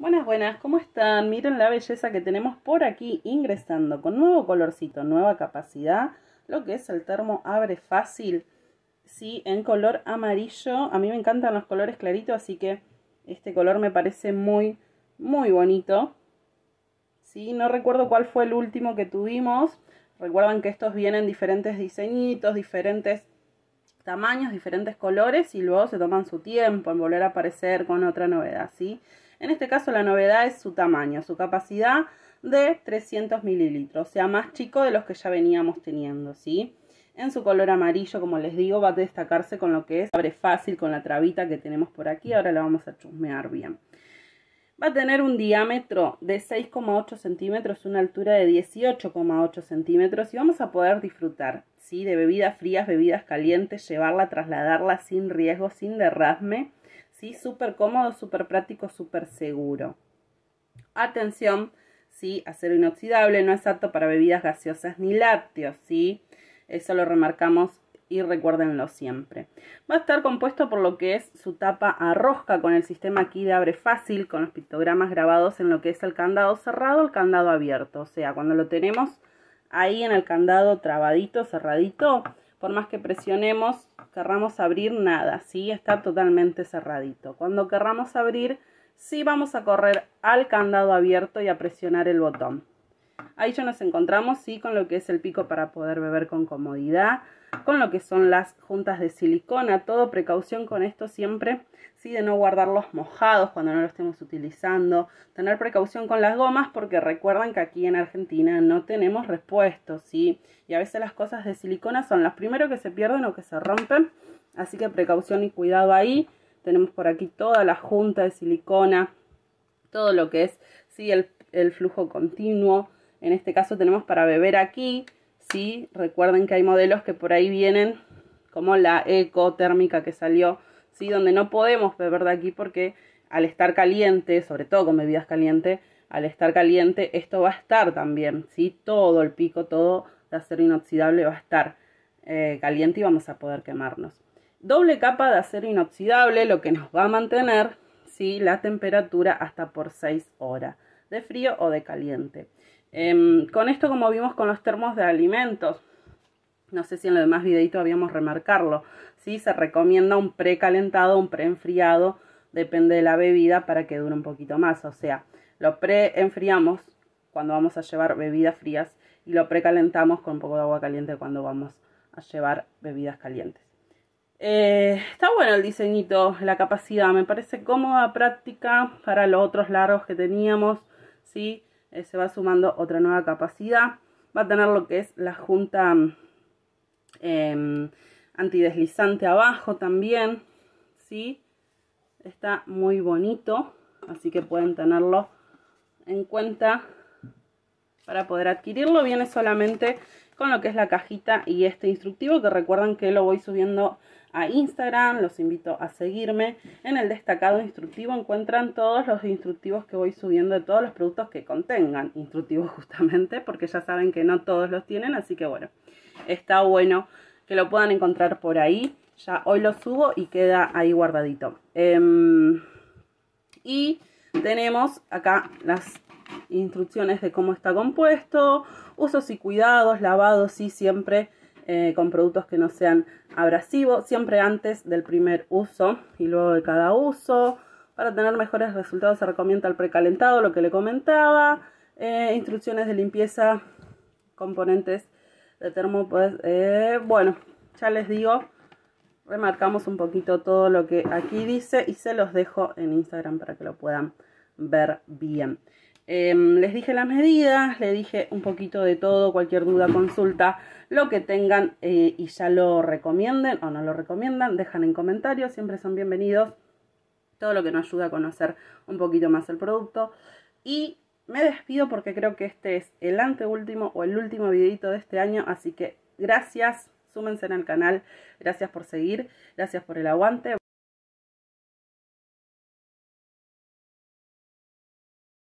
Buenas, buenas, ¿cómo están? Miren la belleza que tenemos por aquí ingresando con nuevo colorcito, nueva capacidad, lo que es el termo abre fácil, sí, en color amarillo, a mí me encantan los colores claritos, así que este color me parece muy, muy bonito, sí, no recuerdo cuál fue el último que tuvimos, recuerdan que estos vienen diferentes diseñitos, diferentes tamaños, diferentes colores y luego se toman su tiempo en volver a aparecer con otra novedad, ¿sí? sí en este caso la novedad es su tamaño, su capacidad de 300 mililitros, o sea, más chico de los que ya veníamos teniendo, ¿sí? En su color amarillo, como les digo, va a destacarse con lo que es, abre fácil con la trabita que tenemos por aquí, ahora la vamos a chusmear bien. Va a tener un diámetro de 6,8 centímetros, una altura de 18,8 centímetros y vamos a poder disfrutar ¿sí? de bebidas frías, bebidas calientes, llevarla, trasladarla sin riesgo, sin derrasme Súper cómodo, súper práctico, súper seguro. Atención, ¿sí? Acero inoxidable no es apto para bebidas gaseosas ni lácteos, ¿sí? Eso lo remarcamos y recuérdenlo siempre. Va a estar compuesto por lo que es su tapa a rosca con el sistema aquí de abre fácil, con los pictogramas grabados en lo que es el candado cerrado, el candado abierto. O sea, cuando lo tenemos ahí en el candado trabadito, cerradito, por más que presionemos, querramos abrir, nada, ¿sí? Está totalmente cerradito. Cuando querramos abrir, sí vamos a correr al candado abierto y a presionar el botón. Ahí ya nos encontramos, sí, con lo que es el pico para poder beber con comodidad, con lo que son las juntas de silicona, todo precaución con esto siempre, sí, de no guardarlos mojados cuando no lo estemos utilizando, tener precaución con las gomas porque recuerdan que aquí en Argentina no tenemos repuestos, sí, y a veces las cosas de silicona son las primero que se pierden o que se rompen, así que precaución y cuidado ahí, tenemos por aquí toda la junta de silicona, todo lo que es, sí, el, el flujo continuo, en este caso tenemos para beber aquí, ¿sí? Recuerden que hay modelos que por ahí vienen, como la ecotérmica que salió, ¿sí? Donde no podemos beber de aquí porque al estar caliente, sobre todo con bebidas calientes, al estar caliente esto va a estar también, ¿sí? Todo el pico, todo de acero inoxidable va a estar eh, caliente y vamos a poder quemarnos. Doble capa de acero inoxidable, lo que nos va a mantener ¿sí? la temperatura hasta por 6 horas, de frío o de caliente. Em, con esto, como vimos con los termos de alimentos, no sé si en los demás videito habíamos remarcarlo, ¿sí? se recomienda un precalentado, un preenfriado, depende de la bebida para que dure un poquito más. O sea, lo preenfriamos cuando vamos a llevar bebidas frías y lo precalentamos con un poco de agua caliente cuando vamos a llevar bebidas calientes. Eh, está bueno el diseñito, la capacidad, me parece cómoda, práctica para los otros largos que teníamos, ¿sí? Eh, se va sumando otra nueva capacidad. Va a tener lo que es la junta mm, em, antideslizante abajo también, ¿sí? Está muy bonito, así que pueden tenerlo en cuenta para poder adquirirlo. Viene solamente con lo que es la cajita y este instructivo que recuerdan que lo voy subiendo a Instagram, los invito a seguirme. En el destacado instructivo encuentran todos los instructivos que voy subiendo de todos los productos que contengan instructivos justamente, porque ya saben que no todos los tienen, así que bueno, está bueno que lo puedan encontrar por ahí. Ya hoy lo subo y queda ahí guardadito. Em, y tenemos acá las instrucciones de cómo está compuesto, usos y cuidados, lavados y siempre eh, con productos que no sean abrasivos, siempre antes del primer uso y luego de cada uso. Para tener mejores resultados se recomienda el precalentado, lo que le comentaba, eh, instrucciones de limpieza, componentes de termo, pues, eh, bueno, ya les digo, remarcamos un poquito todo lo que aquí dice y se los dejo en Instagram para que lo puedan ver bien. Em, les dije las medidas, le dije un poquito de todo, cualquier duda, consulta, lo que tengan eh, y ya lo recomienden o no lo recomiendan, dejan en comentarios, siempre son bienvenidos. Todo lo que nos ayuda a conocer un poquito más el producto. Y me despido porque creo que este es el anteúltimo o el último videito de este año, así que gracias, súmense en el canal, gracias por seguir, gracias por el aguante.